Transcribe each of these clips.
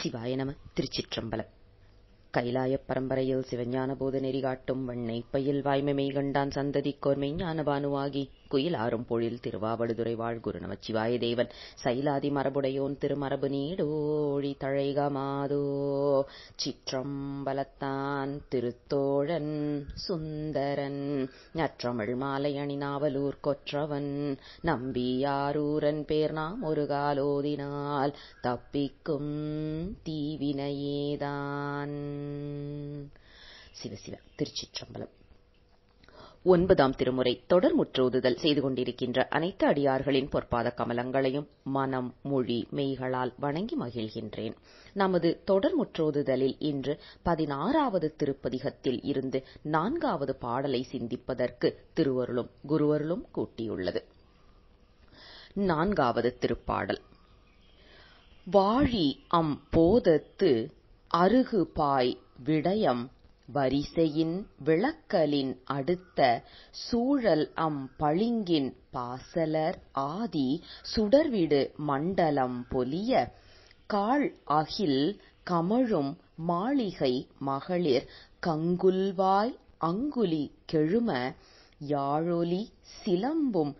சிவாய நம திருச்சிற்றம்பலம் கைலாய பரம்பரையில் சிவஞான போத நெறி காட்டும் வண்ணை பையில் வாய்மை கண்டான் சந்ததிக்கோர் மெய்ஞான பானுவாகி குயில் ஆறும்பொழில் திருவாவடுதுறை வாழ்குரு நமச்சிவாய தேவன் சைலாதி மரபுடையோன் திருமரபு நீடோழி தழைகமாதோ சிற்றம்பலத்தான் திருத்தோழன் சுந்தரன் நற்றமிழ் மாலை அணிநாவலூர் கொற்றவன் நம்பியாரூரன் பேர் நாம் ஒரு காலோதினால் தப்பிக்கும் தீவினையேதான் சிவசிவ திருச்சிற்றம்பலம் ஒன்பதாம் திருமுறை தொடர் முற்றோதுதல் செய்து கொண்டிருக்கின்ற அனைத்து அடியார்களின் பொற்பாத கமலங்களையும் மனம் மொழி மெய்களால் வணங்கி மகிழ்கின்றேன் நமது தொடர் முற்றோதுதலில் இன்று பதினாறாவது திருப்பதிகத்தில் இருந்து நான்காவது பாடலை சிந்திப்பதற்கு திருவருளும் குருவருளும் கூட்டியுள்ளது நான்காவது திருப்பாடல் வாழி அம் போதத்து அருகு பாய் விடயம் வரிசையின் விளக்கலின் அடுத்த சூழல் அம் பளிங்கின் பாசலர் ஆதி சுடர்விடு மண்டலம் பொலிய காள் அகில் கமழும் மாளிகை மகளிர் கங்குல்வாய் அங்குலி கெழும யாழொலி சிலம்பும்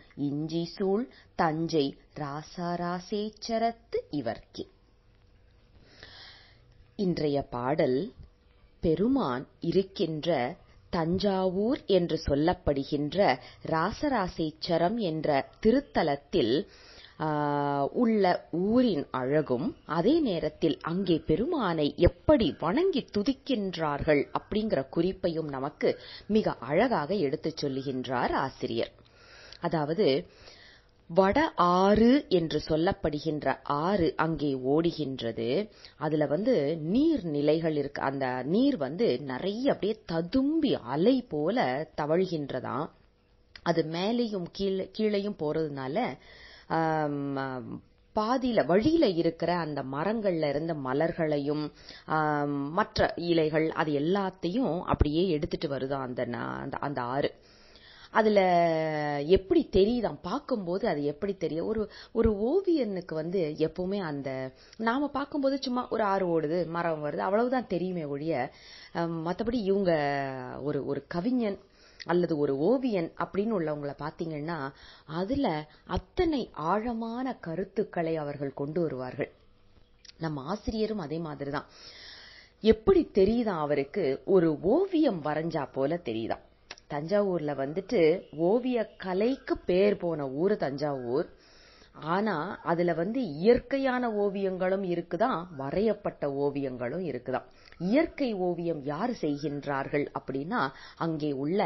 சூழ் தஞ்சை ராசாராசேச்சரத்து இவர்க்கே இன்றைய பாடல் பெருமான் இருக்கின்ற தஞ்சாவூர் என்று சொல்லப்படுகின்ற ராசராசேச்சரம் என்ற திருத்தலத்தில் உள்ள ஊரின் அழகும் அதே நேரத்தில் அங்கே பெருமானை எப்படி வணங்கி துதிக்கின்றார்கள் அப்படிங்கிற குறிப்பையும் நமக்கு மிக அழகாக எடுத்துச் சொல்லுகின்றார் ஆசிரியர் அதாவது வட ஆறு என்று சொல்லப்படுகின்ற ஆறு அங்கே ஓடுகின்றது அதில் வந்து நீர் நிலைகள் இருக்கு அந்த நீர் வந்து நிறைய அப்படியே ததும்பி அலை போல தவழ்கின்றதாம் அது மேலேயும் கீழே கீழையும் போறதுனால பாதியில வழியில இருக்கிற அந்த மரங்கள்ல இருந்த மலர்களையும் மற்ற இலைகள் அது எல்லாத்தையும் அப்படியே எடுத்துட்டு வருதான் அந்த அந்த ஆறு அதுல எப்படி தெரியுதான் பார்க்கும்போது அது எப்படி தெரியும் ஒரு ஒரு ஓவியனுக்கு வந்து எப்பவுமே அந்த நாம பார்க்கும்போது சும்மா ஒரு ஆறு ஓடுது மரம் வருது அவ்வளவுதான் தெரியுமே ஒழிய மற்றபடி இவங்க ஒரு ஒரு கவிஞன் அல்லது ஒரு ஓவியன் அப்படின்னு உள்ளவங்களை பார்த்தீங்கன்னா அதுல அத்தனை ஆழமான கருத்துக்களை அவர்கள் கொண்டு வருவார்கள் நம்ம ஆசிரியரும் அதே மாதிரிதான் எப்படி தெரியுதான் அவருக்கு ஒரு ஓவியம் வரைஞ்சா போல தெரியுதாம் தஞ்சாவூர்ல வந்துட்டு ஓவிய கலைக்கு பேர் போன ஊர் தஞ்சாவூர் ஆனா அதுல வந்து இயற்கையான ஓவியங்களும் இருக்குதான் வரையப்பட்ட ஓவியங்களும் இருக்குதான் இயற்கை ஓவியம் யார் செய்கின்றார்கள் அப்படின்னா அங்கே உள்ள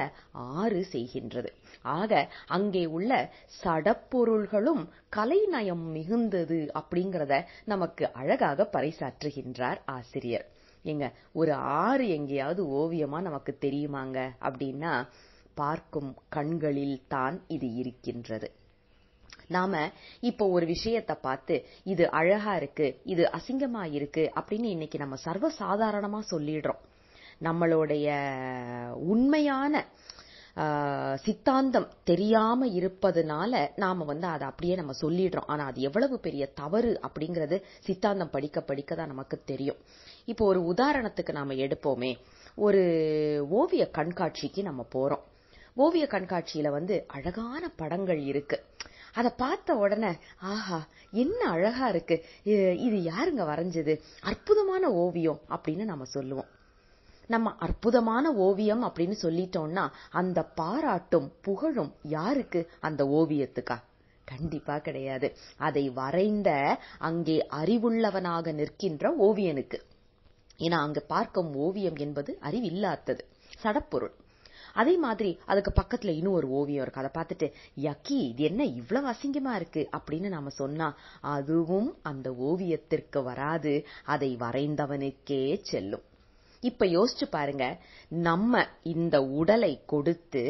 ஆறு செய்கின்றது ஆக அங்கே உள்ள சடப்பொருள்களும் கலைநயம் மிகுந்தது அப்படிங்கறத நமக்கு அழகாக பறைசாற்றுகின்றார் ஆசிரியர் ஏங்க ஒரு ஆறு எங்கேயாவது ஓவியமா நமக்கு தெரியுமாங்க அப்படின்னா பார்க்கும் கண்களில் தான் இது இருக்கின்றது நாம இப்போ ஒரு விஷயத்தை பார்த்து இது அழகா இருக்கு இது அசிங்கமா இருக்கு அப்படின்னு இன்னைக்கு நம்ம சர்வ சொல்லிடுறோம் நம்மளுடைய உண்மையான சித்தாந்தம் தெரியாம இருப்பதுனால நாம வந்து அதை அப்படியே நம்ம சொல்லிடுறோம் ஆனா அது எவ்வளவு பெரிய தவறு அப்படிங்கறது சித்தாந்தம் படிக்க படிக்க தான் நமக்கு தெரியும் இப்போ ஒரு உதாரணத்துக்கு நாம எடுப்போமே ஒரு ஓவிய கண்காட்சிக்கு நம்ம போறோம் ஓவிய கண்காட்சியில வந்து அழகான படங்கள் இருக்கு அதை பார்த்த உடனே ஆஹா என்ன அழகா இருக்கு இது யாருங்க வரைஞ்சது அற்புதமான ஓவியம் அப்படின்னு நம்ம சொல்லுவோம் நம்ம அற்புதமான ஓவியம் அப்படின்னு சொல்லிட்டோம்னா அந்த பாராட்டும் புகழும் யாருக்கு அந்த ஓவியத்துக்கா கண்டிப்பா கிடையாது அதை வரைந்த அங்கே அறிவுள்ளவனாக நிற்கின்ற ஓவியனுக்கு ஏன்னா அங்க பார்க்கும் ஓவியம் என்பது அறிவில்லாதது சடப்பொருள் அதே மாதிரி அதுக்கு பக்கத்துல இன்னும் ஒரு ஓவியம் இருக்கு அதை பார்த்துட்டு யக்கி இது என்ன இவ்வளவு அசிங்கமா இருக்கு அப்படின்னு நாம சொன்னா அதுவும் அந்த ஓவியத்திற்கு வராது அதை வரைந்தவனுக்கே செல்லும் இப்ப யோசிச்சு பாருங்க நம்ம இந்த உடலை கொடுத்து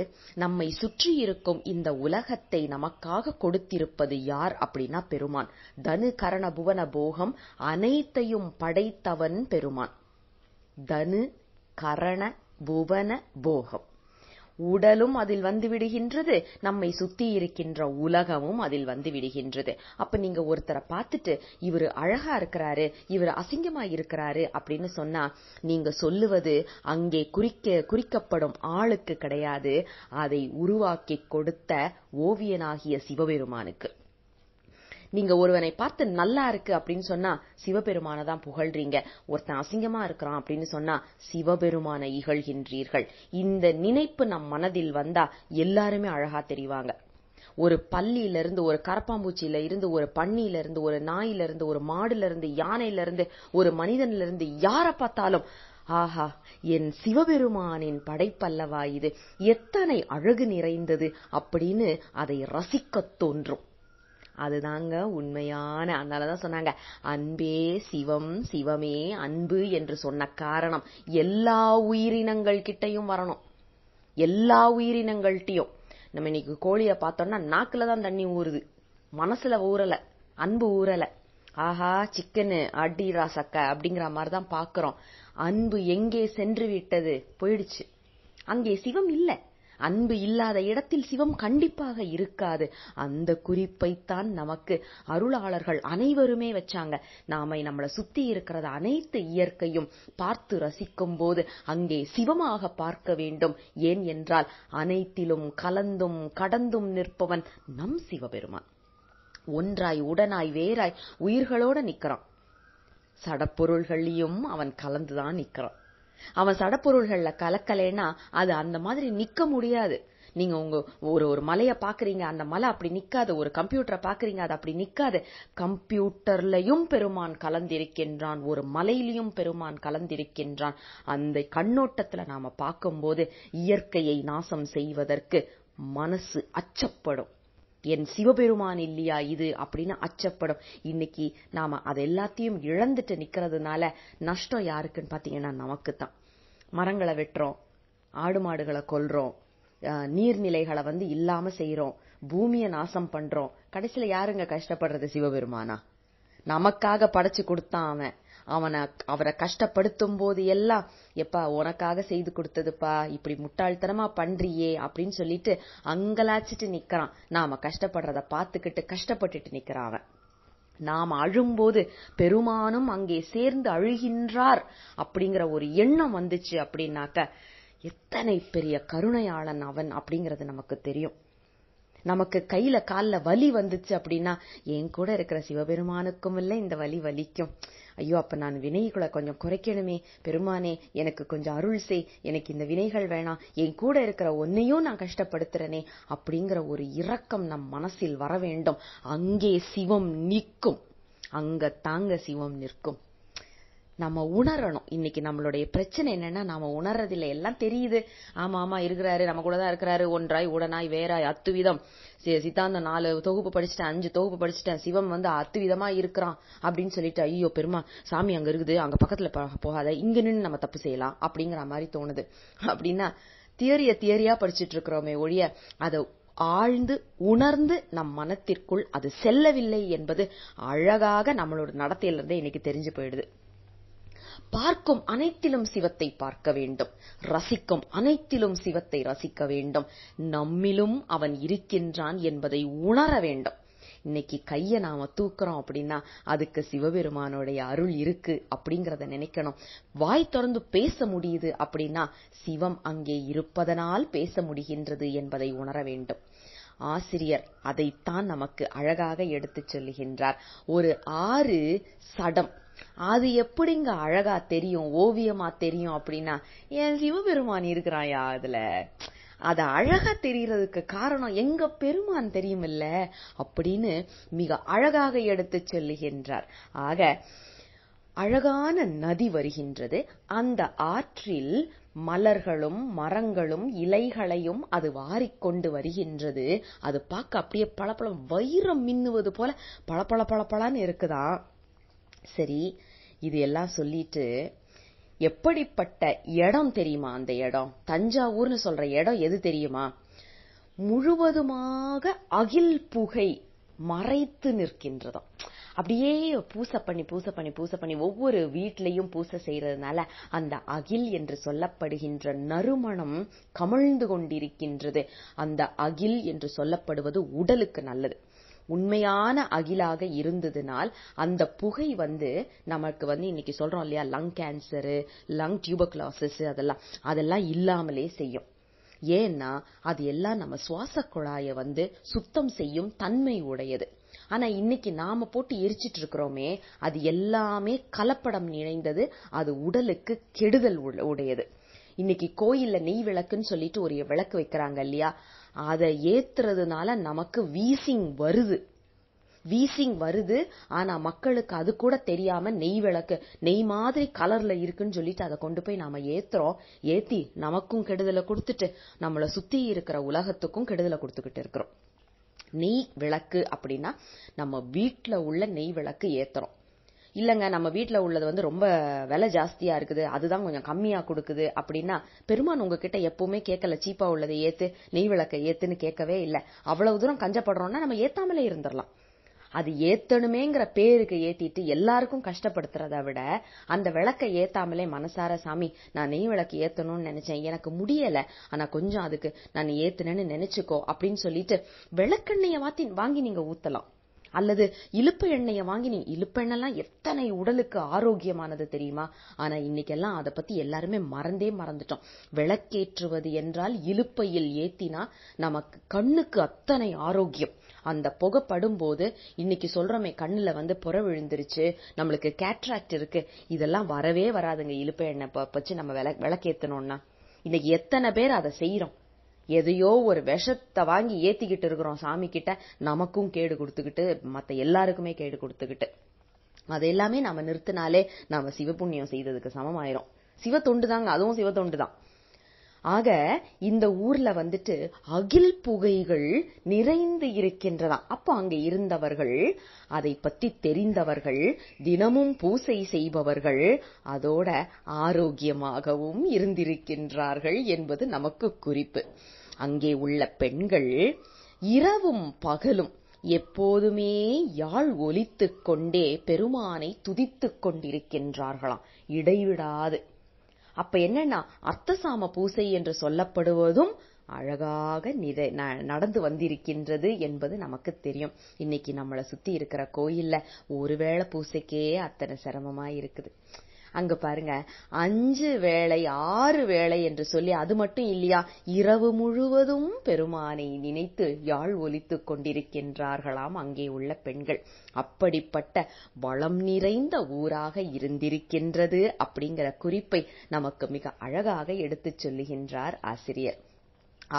நம்மை சுற்றி இருக்கும் இந்த உலகத்தை நமக்காக கொடுத்திருப்பது யார் அப்படின்னா பெருமான் தனு கரண புவன போகம் அனைத்தையும் படைத்தவன் பெருமான் தனு கரண புவன போகம் உடலும் அதில் வந்து விடுகின்றது நம்மை சுத்தி இருக்கின்ற உலகமும் அதில் வந்து விடுகின்றது அப்ப நீங்க ஒருத்தரை பார்த்துட்டு இவர் அழகா இருக்கிறாரு இவர் அசிங்கமா இருக்கிறாரு அப்படின்னு சொன்னா நீங்க சொல்லுவது அங்கே குறிக்க குறிக்கப்படும் ஆளுக்கு கிடையாது அதை உருவாக்கி கொடுத்த ஓவியனாகிய சிவபெருமானுக்கு நீங்க ஒருவனை பார்த்து நல்லா இருக்கு அப்படின்னு சொன்னா சிவபெருமான தான் புகழ்றீங்க ஒருத்தன் அசிங்கமா இருக்கிறான் அப்படின்னு சொன்னா சிவபெருமான இகழ்கின்றீர்கள் இந்த நினைப்பு நம் மனதில் வந்தா எல்லாருமே அழகா தெரிவாங்க ஒரு பள்ளியில இருந்து ஒரு கரப்பாம்பூச்சியில இருந்து ஒரு பண்ணியில இருந்து ஒரு நாயில இருந்து ஒரு மாடுல இருந்து யானையில இருந்து ஒரு மனிதன்ல இருந்து யார பார்த்தாலும் ஆஹா என் சிவபெருமானின் படைப்பல்லவா இது எத்தனை அழகு நிறைந்தது அப்படின்னு அதை ரசிக்கத் தோன்றும் அதுதாங்க உண்மையான அதனாலதான் சொன்னாங்க அன்பே சிவம் சிவமே அன்பு என்று சொன்ன காரணம் எல்லா உயிரினங்கள் கிட்டையும் வரணும் எல்லா உயிரினங்கள்கிட்டயும் நம்ம இன்னைக்கு கோழிய பார்த்தோம்னா நாக்குல தான் தண்ணி ஊறுது மனசுல ஊறல அன்பு ஊறல ஆஹா சிக்கனு அடிரா சக்க அப்படிங்கிற மாதிரிதான் பாக்குறோம் அன்பு எங்கே சென்று விட்டது போயிடுச்சு அங்கே சிவம் இல்லை அன்பு இல்லாத இடத்தில் சிவம் கண்டிப்பாக இருக்காது அந்த குறிப்பைத்தான் நமக்கு அருளாளர்கள் அனைவருமே வச்சாங்க நாமை நம்மளை சுத்தி இருக்கிறத அனைத்து இயற்கையும் பார்த்து ரசிக்கும் போது அங்கே சிவமாக பார்க்க வேண்டும் ஏன் என்றால் அனைத்திலும் கலந்தும் கடந்தும் நிற்பவன் நம் சிவபெருமான் ஒன்றாய் உடனாய் வேறாய் உயிர்களோட நிக்கிறான் சடப்பொருள்கள்லயும் அவன் கலந்துதான் நிக்கிறான் அவன் சடப்பொருள்கள்ல கலக்கலைன்னா அது அந்த மாதிரி நிக்க முடியாது நீங்க உங்க ஒரு ஒரு மலைய பாக்குறீங்க அந்த மலை அப்படி நிக்காது ஒரு கம்ப்யூட்டர பாக்குறீங்க அது அப்படி நிக்காது கம்ப்யூட்டர்லயும் பெருமான் கலந்திருக்கின்றான் ஒரு மலையிலையும் பெருமான் கலந்திருக்கின்றான் அந்த கண்ணோட்டத்துல நாம பார்க்கும்போது இயற்கையை நாசம் செய்வதற்கு மனசு அச்சப்படும் என் சிவபெருமான் இல்லையா இது அப்படின்னு அச்சப்படும் இன்னைக்கு நாம அதை எல்லாத்தையும் இழந்துட்டு நிக்கிறதுனால நஷ்டம் யாருக்குன்னு பாத்தீங்கன்னா நமக்கு தான் மரங்களை வெட்டுறோம் ஆடு மாடுகளை கொல்றோம் நீர்நிலைகளை வந்து இல்லாம செய்யறோம் பூமியை நாசம் பண்றோம் கடைசியில யாருங்க கஷ்டப்படுறது சிவபெருமானா நமக்காக படைச்சு கொடுத்தான் அவன் அவனை அவரை கஷ்டப்படுத்தும் போது எல்லாம் எப்பா உனக்காக செய்து கொடுத்ததுப்பா இப்படி முட்டாள்தனமா பண்றியே அப்படின்னு சொல்லிட்டு அங்கலாச்சிட்டு நிக்கிறான் நாம கஷ்டப்படுறத பாத்துக்கிட்டு கஷ்டப்பட்டுட்டு நிக்கிறான் அவன் நாம் அழும்போது பெருமானும் அங்கே சேர்ந்து அழுகின்றார் அப்படிங்கிற ஒரு எண்ணம் வந்துச்சு அப்படின்னாக்க எத்தனை பெரிய கருணையாளன் அவன் அப்படிங்கிறது நமக்கு தெரியும் நமக்கு கையில கால்ல வலி வந்துச்சு அப்படின்னா என் கூட இருக்கிற சிவபெருமானுக்கும் இல்லை இந்த வலி வலிக்கும் ஐயோ அப்ப நான் வினைகளை கொஞ்சம் குறைக்கணுமே பெருமானே எனக்கு கொஞ்சம் அருள் செய் எனக்கு இந்த வினைகள் வேணாம் என் கூட இருக்கிற ஒன்னையும் நான் கஷ்டப்படுத்துறேனே அப்படிங்கிற ஒரு இரக்கம் நம் மனசில் வர வேண்டும் அங்கே சிவம் நிற்கும் அங்க தாங்க சிவம் நிற்கும் நம்ம உணரணும் இன்னைக்கு நம்மளுடைய பிரச்சனை என்னன்னா நாம உணர்றதில்லை எல்லாம் தெரியுது ஆமா ஆமா இருக்கிறாரு நம்ம கூட தான் இருக்கிறாரு ஒன்றாய் உடனாய் வேறாய் அத்துவிதம் சித்தாந்தம் நாலு தொகுப்பு படிச்சுட்டேன் அஞ்சு தொகுப்பு படிச்சுட்டேன் சிவம் வந்து அத்துவிதமா இருக்கிறான் அப்படின்னு சொல்லிட்டு ஐயோ பெருமா சாமி அங்க இருக்குது அங்க பக்கத்துல போகாத இங்க நின்று நம்ம தப்பு செய்யலாம் அப்படிங்கிற மாதிரி தோணுது அப்படின்னா தியரிய தியரியா படிச்சுட்டு இருக்கிறோமே ஒழிய அதை ஆழ்ந்து உணர்ந்து நம் மனத்திற்குள் அது செல்லவில்லை என்பது அழகாக நம்மளோட நடத்தையிலிருந்தே இன்னைக்கு தெரிஞ்சு போயிடுது பார்க்கும் அனைத்திலும் சிவத்தை பார்க்க வேண்டும் ரசிக்கும் அனைத்திலும் சிவத்தை ரசிக்க வேண்டும் நம்மிலும் அவன் இருக்கின்றான் என்பதை உணர வேண்டும் இன்னைக்கு கையை நாம தூக்குறோம் அப்படின்னா அதுக்கு சிவபெருமானுடைய அருள் இருக்கு அப்படிங்கறத நினைக்கணும் வாய் தொடர்ந்து பேச முடியுது அப்படின்னா சிவம் அங்கே இருப்பதனால் பேச முடிகின்றது என்பதை உணர வேண்டும் ஆசிரியர் அதைத்தான் நமக்கு அழகாக எடுத்துச் சொல்லுகின்றார் ஒரு ஆறு சடம் அது எப்படிங்க அழகா தெரியும் ஓவியமா தெரியும் அப்படின்னா என் சிவபெருமான் இருக்கிறாயா அதுல அது அழகா தெரியறதுக்கு காரணம் எங்க பெருமான் தெரியும் இல்ல அப்படின்னு மிக அழகாக எடுத்து சொல்லுகின்றார் ஆக அழகான நதி வருகின்றது அந்த ஆற்றில் மலர்களும் மரங்களும் இலைகளையும் அது வாரிக்கொண்டு வருகின்றது அது பார்க்க அப்படியே பளபளம் வைரம் மின்னுவது போல பளபளபளபளன்னு இருக்குதான் சரி இது எல்லாம் சொல்லிட்டு எப்படிப்பட்ட இடம் தெரியுமா அந்த இடம் தஞ்சாவூர்னு சொல்ற இடம் எது தெரியுமா முழுவதுமாக அகில் புகை மறைத்து நிற்கின்றதாம் அப்படியே பூசை பண்ணி பூசை பண்ணி பூசை பண்ணி ஒவ்வொரு வீட்லையும் பூசை செய்யறதுனால அந்த அகில் என்று சொல்லப்படுகின்ற நறுமணம் கமழ்ந்து கொண்டிருக்கின்றது அந்த அகில் என்று சொல்லப்படுவது உடலுக்கு நல்லது உண்மையான அகிலாக இருந்ததுனால் அந்த புகை வந்து நமக்கு வந்து இன்னைக்கு சொல்றோம் இல்லையா லங் கேன்சரு லங் டியூபர்குலோசிஸ் அதெல்லாம் அதெல்லாம் இல்லாமலே செய்யும் ஏன்னா அது எல்லாம் நம்ம சுவாசக் குழாய வந்து சுத்தம் செய்யும் தன்மை உடையது ஆனா இன்னைக்கு நாம போட்டு எரிச்சிட்டு இருக்கிறோமே அது எல்லாமே கலப்படம் நிறைந்தது அது உடலுக்கு கெடுதல் உடையது இன்னைக்கு கோயில்ல நெய் விளக்குன்னு சொல்லிட்டு ஒரு விளக்கு வைக்கிறாங்க இல்லையா அதை ஏத்துறதுனால நமக்கு வீசிங் வருது வீசிங் வருது ஆனா மக்களுக்கு அது கூட தெரியாம நெய் விளக்கு நெய் மாதிரி கலர்ல இருக்குன்னு சொல்லிட்டு அதை கொண்டு போய் நாம ஏத்துறோம் ஏத்தி நமக்கும் கெடுதலை கொடுத்துட்டு நம்மள சுத்தி இருக்கிற உலகத்துக்கும் கெடுதலை கொடுத்துக்கிட்டு இருக்கிறோம் நெய் விளக்கு அப்படின்னா நம்ம வீட்டுல உள்ள நெய் விளக்கு ஏத்துறோம் இல்லைங்க நம்ம வீட்டில் உள்ளது வந்து ரொம்ப விலை ஜாஸ்தியாக இருக்குது அதுதான் கொஞ்சம் கம்மியாக கொடுக்குது அப்படின்னா பெருமான் உங்ககிட்ட எப்பவுமே கேட்கல சீப்பா உள்ளதை ஏத்து நெய் விளக்க ஏத்துன்னு கேட்கவே இல்லை அவ்வளவு தூரம் கஞ்சப்படுறோம்னா நம்ம ஏத்தாமலே இருந்துடலாம் அது ஏத்தணுமேங்கிற பேருக்கு ஏத்திட்டு எல்லாருக்கும் கஷ்டப்படுத்துறத விட அந்த விளக்க ஏத்தாமலே மனசார சாமி நான் நெய் விளக்கு ஏத்தணும்னு நினைச்சேன் எனக்கு முடியல ஆனா கொஞ்சம் அதுக்கு நான் ஏத்துனேன்னு நினைச்சுக்கோ அப்படின்னு சொல்லிட்டு விளக்கெண்ணைய வாத்தி வாங்கி நீங்க ஊத்தலாம் அல்லது இழுப்பு எண்ணெயை வாங்கி நீ இழுப்பு எண்ணெய்லாம் எத்தனை உடலுக்கு ஆரோக்கியமானது தெரியுமா ஆனா இன்னைக்கெல்லாம் அதை பத்தி எல்லாருமே மறந்தே மறந்துட்டோம் விளக்கேற்றுவது என்றால் இலுப்பையில் ஏத்தினா நமக்கு கண்ணுக்கு அத்தனை ஆரோக்கியம் அந்த புகைப்படும் போது இன்னைக்கு சொல்றோமே கண்ணுல வந்து புற விழுந்துருச்சு நம்மளுக்கு கேட்ராக்ட் இருக்கு இதெல்லாம் வரவே வராதுங்க இழுப்பு எண்ணெய் வச்சு நம்ம விளக்கேத்தணும்னா இன்னைக்கு எத்தனை பேர் அதை செய்யறோம் எதையோ ஒரு விஷத்தை வாங்கி ஏத்திக்கிட்டு இருக்கிறோம் சாமி கிட்ட நமக்கும் கேடு கொடுத்துக்கிட்டு மத்த எல்லாருக்குமே கேடு கொடுத்துக்கிட்டு அது எல்லாமே நாம நிறுத்தினாலே நாம சிவபுண்ணியம் செய்ததுக்கு சமமாயிரும் சிவ தொண்டு தாங்க அதுவும் சிவ தொண்டு தான் ஆக இந்த ஊர்ல வந்துட்டு அகில் புகைகள் நிறைந்து இருக்கின்றதா அப்போ அங்க இருந்தவர்கள் அதை பத்தி தெரிந்தவர்கள் தினமும் பூசை செய்பவர்கள் அதோட ஆரோக்கியமாகவும் இருந்திருக்கின்றார்கள் என்பது நமக்கு குறிப்பு அங்கே உள்ள பெண்கள் இரவும் பகலும் எப்போதுமே யாழ் ஒலித்துக் கொண்டே பெருமானை துதித்துக் கொண்டிருக்கின்றார்களாம் இடைவிடாது அப்ப என்னன்னா அர்த்தசாம பூசை என்று சொல்லப்படுவதும் அழகாக நடந்து வந்திருக்கின்றது என்பது நமக்கு தெரியும் இன்னைக்கு நம்மளை சுத்தி இருக்கிற கோயில்ல ஒருவேளை பூசைக்கே அத்தனை சிரமமா இருக்குது அங்க பாருங்க அஞ்சு வேளை ஆறு வேளை என்று சொல்லி அது மட்டும் இல்லையா இரவு முழுவதும் பெருமானை நினைத்து யாழ் ஒலித்துக் கொண்டிருக்கின்றார்களாம் அங்கே உள்ள பெண்கள் அப்படிப்பட்ட வளம் நிறைந்த ஊராக இருந்திருக்கின்றது அப்படிங்கிற குறிப்பை நமக்கு மிக அழகாக எடுத்துச் சொல்லுகின்றார் ஆசிரியர்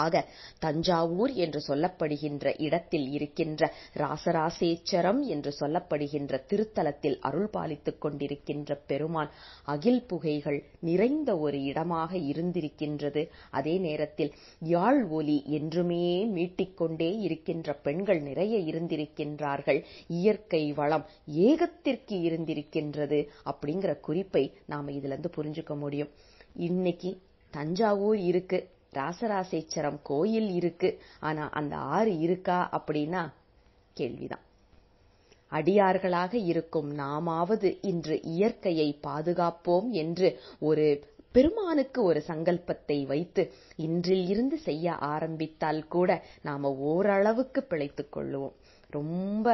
ஆக தஞ்சாவூர் என்று சொல்லப்படுகின்ற இடத்தில் இருக்கின்ற ராசராசேச்சரம் என்று சொல்லப்படுகின்ற திருத்தலத்தில் அருள் பாலித்துக் கொண்டிருக்கின்ற பெருமான் அகில் புகைகள் நிறைந்த ஒரு இடமாக இருந்திருக்கின்றது அதே நேரத்தில் யாழ் ஒலி என்றுமே மீட்டிக்கொண்டே இருக்கின்ற பெண்கள் நிறைய இருந்திருக்கின்றார்கள் இயற்கை வளம் ஏகத்திற்கு இருந்திருக்கின்றது அப்படிங்கிற குறிப்பை நாம இதுல இருந்து புரிஞ்சுக்க முடியும் இன்னைக்கு தஞ்சாவூர் இருக்கு ராசராசேச்சரம் கோயில் இருக்கு ஆனா அந்த ஆறு இருக்கா அப்படின்னா கேள்விதான் அடியார்களாக இருக்கும் நாமாவது இன்று இயற்கையை பாதுகாப்போம் என்று ஒரு பெருமானுக்கு ஒரு சங்கல்பத்தை வைத்து இன்றில் இருந்து செய்ய ஆரம்பித்தால் கூட நாம ஓரளவுக்கு பிழைத்துக் கொள்ளுவோம் ரொம்ப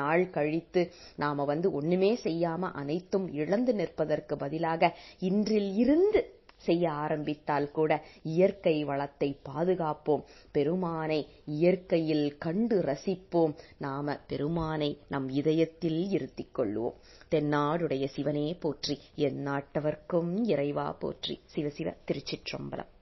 நாள் கழித்து நாம வந்து ஒண்ணுமே செய்யாம அனைத்தும் இழந்து நிற்பதற்கு பதிலாக இன்றில் இருந்து செய்ய ஆரம்பித்தால் கூட இயற்கை வளத்தை பாதுகாப்போம் பெருமானை இயற்கையில் கண்டு ரசிப்போம் நாம பெருமானை நம் இதயத்தில் இருத்திக் கொள்வோம் தென்னாடுடைய சிவனே போற்றி எந்நாட்டவர்க்கும் இறைவா போற்றி சிவசிவ திருச்சிற்றம்பலம்